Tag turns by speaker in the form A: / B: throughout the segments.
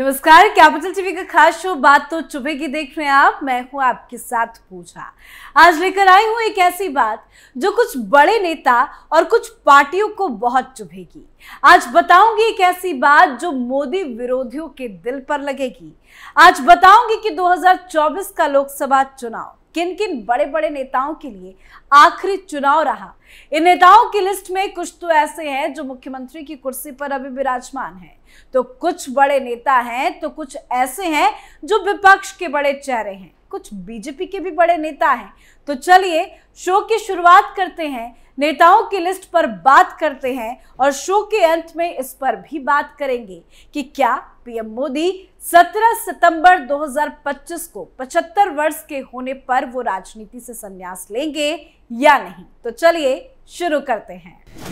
A: नमस्कार capital TV का खास शो बात तो चुभेगी देख रहे हैं आप मैं हूं आपके साथ पूछा आज लेकर आई हूं एक ऐसी बात जो कुछ बड़े नेता और कुछ पार्टियों को बहुत चुभेगी आज बताऊंगी एक ऐसी बात जो मोदी विरोधियों के दिल पर लगेगी आज बताऊंगी कि 2024 का लोकसभा चुनाव किन किन बड़े बड़े नेताओं के लिए आखिरी चुनाव रहा इन नेताओं की लिस्ट में कुछ तो ऐसे हैं जो मुख्यमंत्री की कुर्सी पर अभी विराजमान है तो कुछ बड़े नेता हैं तो कुछ ऐसे हैं जो विपक्ष के बड़े चेहरे हैं कुछ बीजेपी के भी बड़े नेता हैं तो चलिए शो की शुरुआत करते हैं नेताओं की लिस्ट पर बात करते हैं और शो के अंत में इस पर भी बात करेंगे कि क्या पीएम मोदी 17 सितंबर 2025 को 75 वर्ष के होने पर वो राजनीति से संन्यास लेंगे या नहीं तो चलिए शुरू करते हैं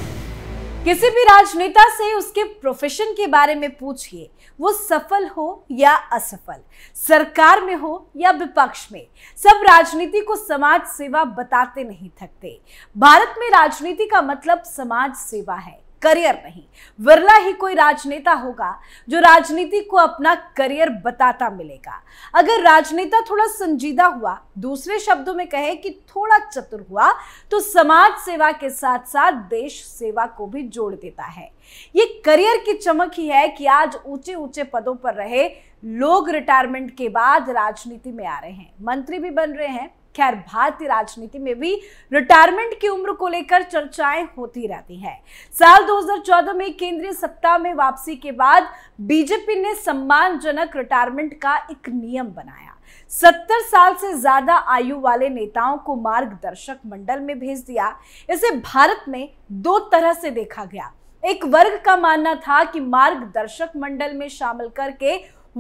A: किसी भी राजनेता से उसके प्रोफेशन के बारे में पूछिए वो सफल हो या असफल सरकार में हो या विपक्ष में सब राजनीति को समाज सेवा बताते नहीं थकते भारत में राजनीति का मतलब समाज सेवा है करियर नहीं विरला ही कोई राजनेता होगा जो राजनीति को अपना करियर बताता मिलेगा अगर राजनेता थोड़ा संजीदा हुआ दूसरे शब्दों में कहे कि थोड़ा चतुर हुआ तो समाज सेवा के साथ साथ देश सेवा को भी जोड़ देता है ये करियर की चमक ही है कि आज ऊंचे ऊंचे पदों पर रहे लोग रिटायरमेंट के बाद राजनीति में आ रहे हैं मंत्री भी बन रहे हैं खैर भारतीय राजनीति में भी रिटायरमेंट की उम्र को लेकर चर्चाएं होती रहती हैं साल 2014 में केंद्रीय सत्ता में वापसी के बाद बीजेपी ने सम्मानजनक रिटायरमेंट का एक नियम बनाया सत्तर साल से ज्यादा आयु वाले नेताओं को मार्गदर्शक मंडल में भेज दिया इसे भारत में दो तरह से देखा गया एक वर्ग का मानना था कि मार्गदर्शक मंडल में शामिल करके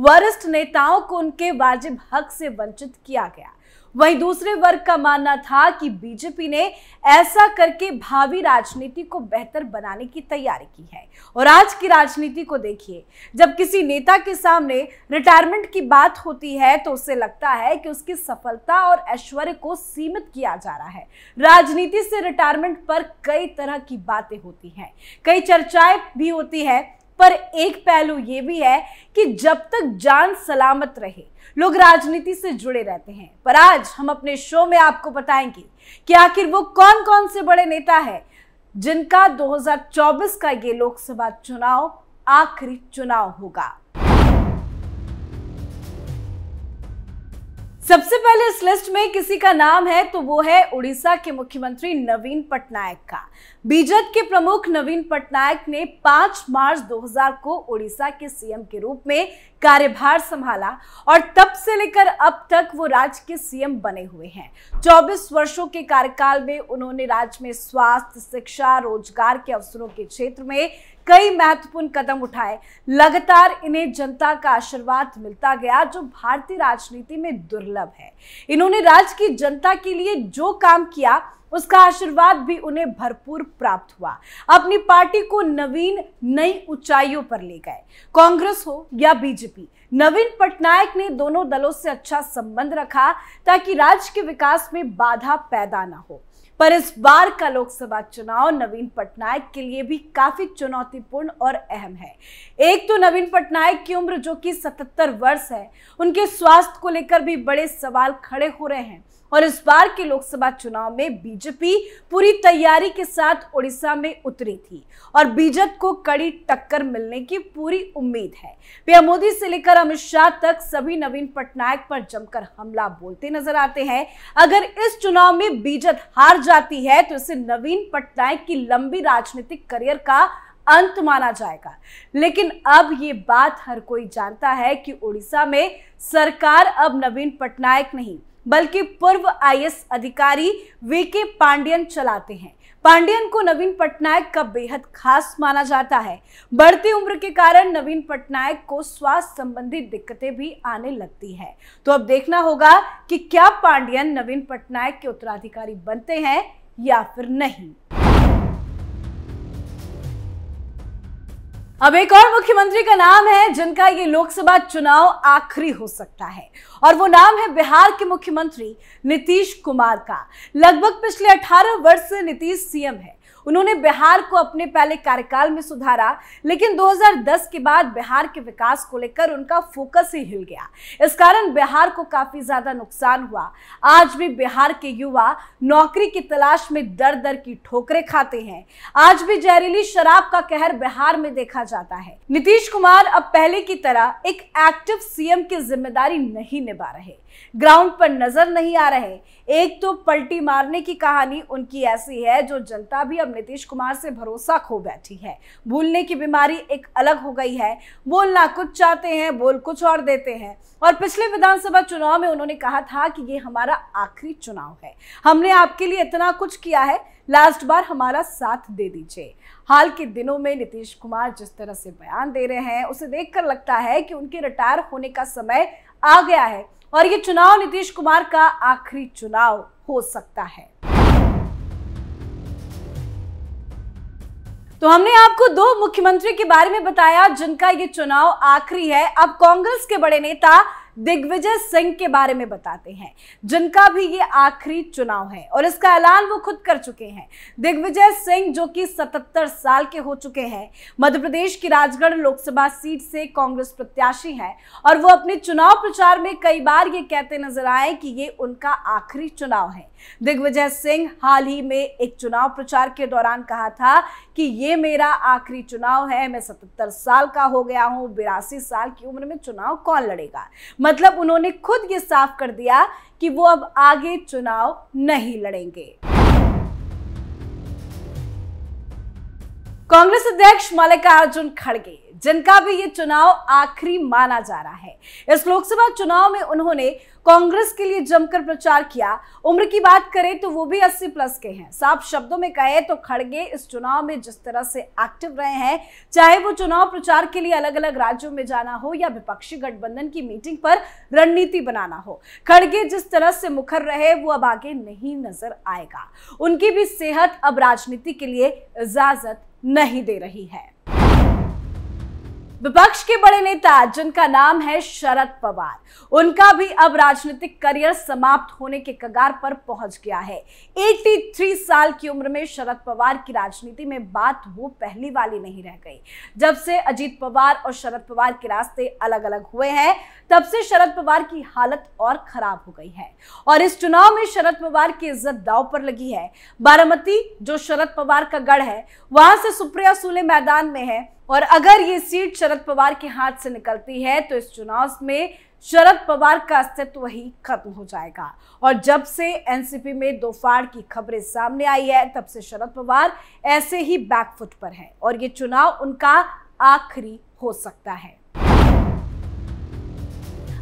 A: वरिष्ठ नेताओं को उनके वाजिब हक से वंचित किया गया वहीं दूसरे वर्ग का मानना था कि बीजेपी ने ऐसा करके भावी राजनीति को बेहतर बनाने की तैयारी की है और आज की राजनीति को देखिए जब किसी नेता के सामने रिटायरमेंट की बात होती है तो उसे लगता है कि उसकी सफलता और ऐश्वर्य को सीमित किया जा रहा है राजनीति से रिटायरमेंट पर कई तरह की बातें होती हैं कई चर्चाएं भी होती है पर एक पहलू ये भी है कि जब तक जान सलामत रहे लोग राजनीति से जुड़े रहते हैं पर आज हम अपने शो में आपको बताएंगे कि आखिर वो कौन कौन से बड़े नेता है जिनका 2024 का ये लोकसभा चुनाव आखिरी चुनाव होगा सबसे पहले इस लिस्ट में किसी का नाम है तो वो है उड़ीसा के मुख्यमंत्री नवीन पटनायक का बीजेप के प्रमुख नवीन पटनायक ने 5 मार्च 2000 को उड़ीसा के सीएम के रूप में कार्यभार संभाला और तब से लेकर अब तक वो राज्य के सीएम बने हुए हैं 24 वर्षों के कार्यकाल में उन्होंने राज्य में स्वास्थ्य शिक्षा रोजगार के अवसरों के क्षेत्र में कई महत्वपूर्ण कदम उठाए लगातार इन्हें जनता का आशीर्वाद मिलता गया जो भारतीय राजनीति में दुर्लभ है इन्होंने राज्य की जनता के लिए जो काम किया उसका आशीर्वाद भी उन्हें भरपूर प्राप्त हुआ अपनी पार्टी को नवीन नई ऊंचाइयों पर ले गए कांग्रेस हो या बीजेपी नवीन पटनायक ने दोनों दलों से अच्छा संबंध रखा ताकि राज्य के विकास में बाधा पैदा ना हो पर इस बार का लोकसभा चुनाव नवीन पटनायक के लिए भी काफी चुनौतीपूर्ण और अहम है एक तो नवीन पटनायक की उम्र जो कि 77 वर्ष है उनके स्वास्थ्य को लेकर भी बड़े सवाल खड़े हो रहे हैं और इस बार के लोकसभा चुनाव में बीजेपी पूरी तैयारी के साथ उड़ीसा में उतरी थी और बीजेप को कड़ी टक्कर मिलने की पूरी उम्मीद है पीएम मोदी से लेकर अमित शाह तक सभी नवीन पटनायक पर जमकर हमला बोलते नजर आते हैं अगर इस चुनाव में बीजेप हार जाती है तो इसे नवीन पटनायक की लंबी राजनीतिक करियर का अंत माना जाएगा लेकिन अब ये बात हर कोई जानता है कि उड़ीसा में सरकार अब नवीन पटनायक नहीं बल्कि पूर्व आईएएस अधिकारी वीके पांडियन चलाते हैं पांडियन को नवीन पटनायक का बेहद खास माना जाता है बढ़ती उम्र के कारण नवीन पटनायक को स्वास्थ्य संबंधी दिक्कतें भी आने लगती है तो अब देखना होगा कि क्या पांडियन नवीन पटनायक के उत्तराधिकारी बनते हैं या फिर नहीं अब एक और मुख्यमंत्री का नाम है जिनका ये लोकसभा चुनाव आखिरी हो सकता है और वो नाम है बिहार के मुख्यमंत्री नीतीश कुमार का लगभग पिछले 18 वर्ष से नीतीश सीएम है उन्होंने बिहार को अपने पहले कार्यकाल में सुधारा लेकिन 2010 के बाद बिहार के विकास को लेकर उनका फोकस ही हिल गया इस कारण बिहार को काफी ज्यादा नुकसान हुआ आज भी बिहार के युवा नौकरी की तलाश में दर दर की ठोकरे खाते हैं आज भी जहरीली शराब का कहर बिहार में देखा जाता है नीतीश कुमार अब पहले की तरह एक एक्टिव सीएम की जिम्मेदारी नहीं निभा रहे ग्राउंड पर नजर नहीं आ रहे एक तो पलटी मारने की कहानी उनकी ऐसी है जो जनता भी अब नीतीश कुमार से भरोसा खो बैठी है भूलने की बीमारी एक अलग हो गई है बोलना कुछ चाहते हैं बोल कुछ और देते हैं और पिछले विधानसभा चुनाव में उन्होंने कहा था कि ये हमारा आखिरी चुनाव है हमने आपके लिए इतना कुछ किया है लास्ट बार हमारा साथ दे दीजिए हाल के दिनों में नीतीश कुमार जिस तरह से बयान दे रहे हैं उसे देखकर लगता है कि उनके रिटायर होने का समय आ गया है और ये चुनाव नीतीश कुमार का आखिरी चुनाव हो सकता है तो हमने आपको दो मुख्यमंत्री के बारे में बताया जिनका ये चुनाव आखिरी है अब कांग्रेस के बड़े नेता दिग्विजय सिंह के बारे में बताते हैं जिनका भी ये आखिरी चुनाव है और इसका ऐलान वो खुद कर चुके हैं दिग्विजय सिंह जो कि 77 साल के हो चुके हैं मध्य प्रदेश की राजगढ़ लोकसभा सीट से कांग्रेस प्रत्याशी हैं और वो अपने चुनाव प्रचार में कई बार ये कहते नजर आए कि ये उनका आखिरी चुनाव है दिग्विजय सिंह हाल ही में एक चुनाव प्रचार के दौरान कहा था कि ये मेरा आखिरी चुनाव है मैं सतहत्तर साल का हो गया हूँ बिरासी साल की उम्र में चुनाव कौन लड़ेगा मतलब उन्होंने खुद ये साफ कर दिया कि वो अब आगे चुनाव नहीं लड़ेंगे कांग्रेस अध्यक्ष मल्लिकार्जुन खड़गे जिनका भी ये चुनाव आखिरी माना जा रहा है इस लोकसभा चुनाव में उन्होंने कांग्रेस के लिए जमकर प्रचार किया उम्र की बात करें तो वो भी 80 प्लस के हैं साफ शब्दों में कहे तो खड़गे इस चुनाव में जिस तरह से एक्टिव रहे हैं चाहे वो चुनाव प्रचार के लिए अलग अलग राज्यों में जाना हो या विपक्षी गठबंधन की मीटिंग पर रणनीति बनाना हो खड़गे जिस तरह से मुखर रहे वो अब आगे नहीं नजर आएगा उनकी भी सेहत अब राजनीति के लिए इजाजत नहीं दे रही है विपक्ष के बड़े नेता जिनका नाम है शरद पवार उनका भी अब राजनीतिक करियर समाप्त होने के कगार पर पहुंच गया है 83 साल की उम्र में शरद पवार की राजनीति में बात वो पहली वाली नहीं रह गई जब से अजीत पवार और शरद पवार के रास्ते अलग अलग हुए हैं तब से शरद पवार की हालत और खराब हो गई है और इस चुनाव में शरद पवार की इज्जत दाव पर लगी है बारामती जो शरद पवार का गढ़ है वहां से सुप्रिया सूले मैदान में है और अगर ये सीट शरद पवार के हाथ से निकलती है तो इस चुनाव में शरद पवार का अस्तित्व ही खत्म हो जाएगा और जब से एनसीपी में दो फाड़ की खबरें सामने आई है तब से शरद पवार ऐसे ही बैकफुट पर हैं और ये चुनाव उनका आखिरी हो सकता है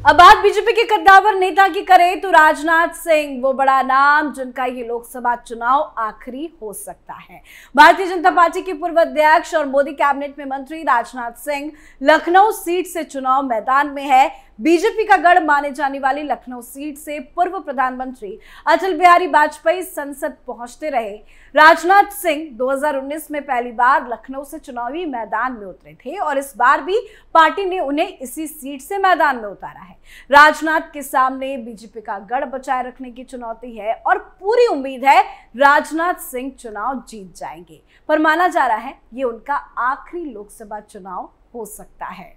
A: अब बात बीजेपी के कद्दावर नेता की करें तो राजनाथ सिंह वो बड़ा नाम जिनका ये लोकसभा चुनाव आखिरी हो सकता है भारतीय जनता पार्टी के पूर्व अध्यक्ष और मोदी कैबिनेट में मंत्री राजनाथ सिंह लखनऊ सीट से चुनाव मैदान में है बीजेपी का गढ़ माने जाने वाली लखनऊ सीट से पूर्व प्रधानमंत्री अटल बिहारी वाजपेयी संसद पहुंचते रहे राजनाथ सिंह 2019 में पहली बार लखनऊ से चुनावी मैदान में उतरे थे और इस बार भी पार्टी ने उन्हें इसी सीट से मैदान में उतारा है राजनाथ के सामने बीजेपी का गढ़ बचाए रखने की चुनौती है और पूरी उम्मीद है राजनाथ सिंह चुनाव जीत जाएंगे पर माना जा रहा है ये उनका आखिरी लोकसभा चुनाव हो सकता है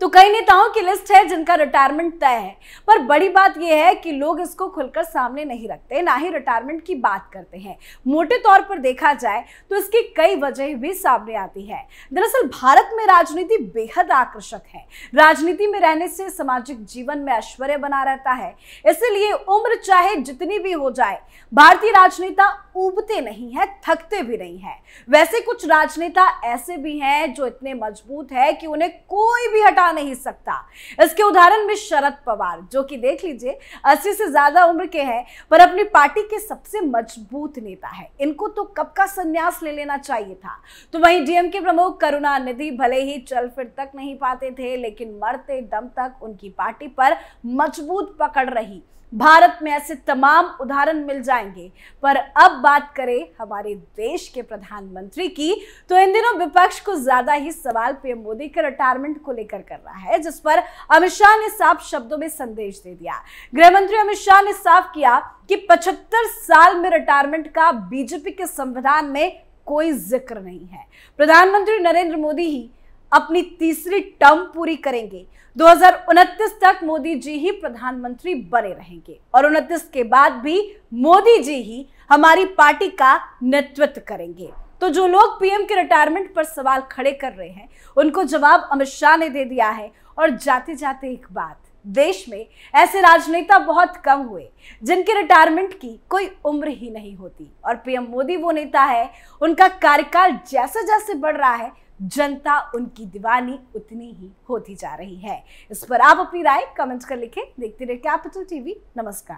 A: तो कई नेताओं की लिस्ट है जिनका रिटायरमेंट तय है पर बड़ी बात यह है कि लोग इसको खुलकर सामने नहीं रखते ना ही रिटायरमेंट की बात करते हैं मोटे तौर पर देखा जाए तो इसकी कई वजह भी सामने आती है दरअसल भारत में राजनीति बेहद आकर्षक है राजनीति में रहने से सामाजिक जीवन में ऐश्वर्य बना रहता है इसलिए उम्र चाहे जितनी भी हो जाए भारतीय राजनेता उबते नहीं है थकते भी नहीं है वैसे कुछ राजनेता ऐसे भी हैं जो इतने मजबूत है कि उन्हें कोई भी हटा जा नहीं सकता इसके उदाहरण में शरद पवार जो कि देख लीजिए अस्सी से ज्यादा उम्र के हैं पर अपनी पार्टी के सबसे मजबूत नेता है इनको तो कब का संन्यास ले लेना चाहिए था तो वहीं डीएम के प्रमुख करुणानिधि भले ही चल फिर तक नहीं पाते थे लेकिन मरते दम तक उनकी पार्टी पर मजबूत पकड़ रही भारत में ऐसे तमाम उदाहरण मिल जाएंगे पर अब बात करें हमारे देश के प्रधानमंत्री की तो इन दिनों विपक्ष को ज्यादा ही सवाल पीएम मोदी के रिटायरमेंट को लेकर कर रहा है जिस पर अमित शाह ने साफ शब्दों में संदेश दे दिया गृह मंत्री अमित शाह ने साफ किया कि 75 साल में रिटायरमेंट का बीजेपी के संविधान में कोई जिक्र नहीं है प्रधानमंत्री नरेंद्र मोदी ही अपनी तीसरी टर्म पूरी करेंगे दो तक मोदी जी ही प्रधानमंत्री बने रहेंगे और उनतीस के बाद भी मोदी जी ही हमारी पार्टी का नेतृत्व करेंगे तो जो लोग पीएम के रिटायरमेंट पर सवाल खड़े कर रहे हैं उनको जवाब अमित शाह ने दे दिया है और जाते जाते एक बात देश में ऐसे राजनेता बहुत कम हुए जिनके रिटायरमेंट की कोई उम्र ही नहीं होती और पीएम मोदी वो नेता है उनका कार्यकाल जैसे जैसे बढ़ रहा है जनता उनकी दीवानी उतनी ही होती जा रही है इस पर आप अपनी राय कमेंट कर लिखें देखते रहे कैपिटल टीवी नमस्कार